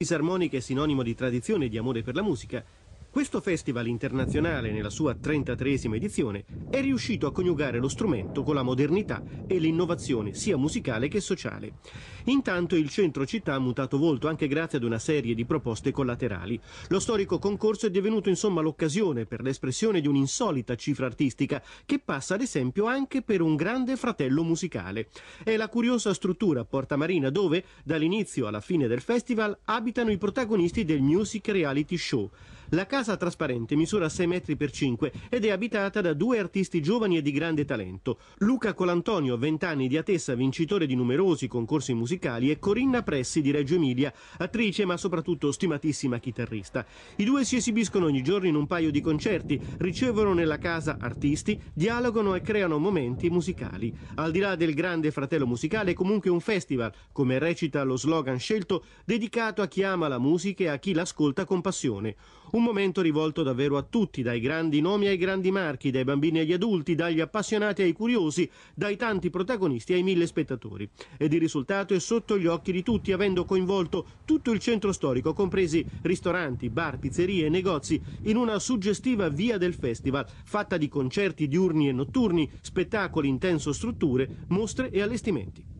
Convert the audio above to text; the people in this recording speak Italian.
fisarmonica è sinonimo di tradizione e di amore per la musica questo festival internazionale, nella sua 33esima edizione, è riuscito a coniugare lo strumento con la modernità e l'innovazione sia musicale che sociale. Intanto il centro città ha mutato volto anche grazie ad una serie di proposte collaterali. Lo storico concorso è divenuto insomma l'occasione per l'espressione di un'insolita cifra artistica che passa ad esempio anche per un grande fratello musicale. È la curiosa struttura Porta Marina dove, dall'inizio alla fine del festival, abitano i protagonisti del music reality show. La casa trasparente misura 6 metri per 5 ed è abitata da due artisti giovani e di grande talento. Luca Colantonio, 20 anni di Atessa, vincitore di numerosi concorsi musicali, e Corinna Pressi di Reggio Emilia, attrice ma soprattutto stimatissima chitarrista. I due si esibiscono ogni giorno in un paio di concerti, ricevono nella casa artisti, dialogano e creano momenti musicali. Al di là del grande fratello musicale è comunque un festival, come recita lo slogan scelto, dedicato a chi ama la musica e a chi l'ascolta con passione. Un momento evento rivolto davvero a tutti, dai grandi nomi ai grandi marchi, dai bambini agli adulti, dagli appassionati ai curiosi, dai tanti protagonisti ai mille spettatori. Ed il risultato è sotto gli occhi di tutti, avendo coinvolto tutto il centro storico, compresi ristoranti, bar, pizzerie e negozi, in una suggestiva via del festival, fatta di concerti diurni e notturni, spettacoli intenso strutture, mostre e allestimenti.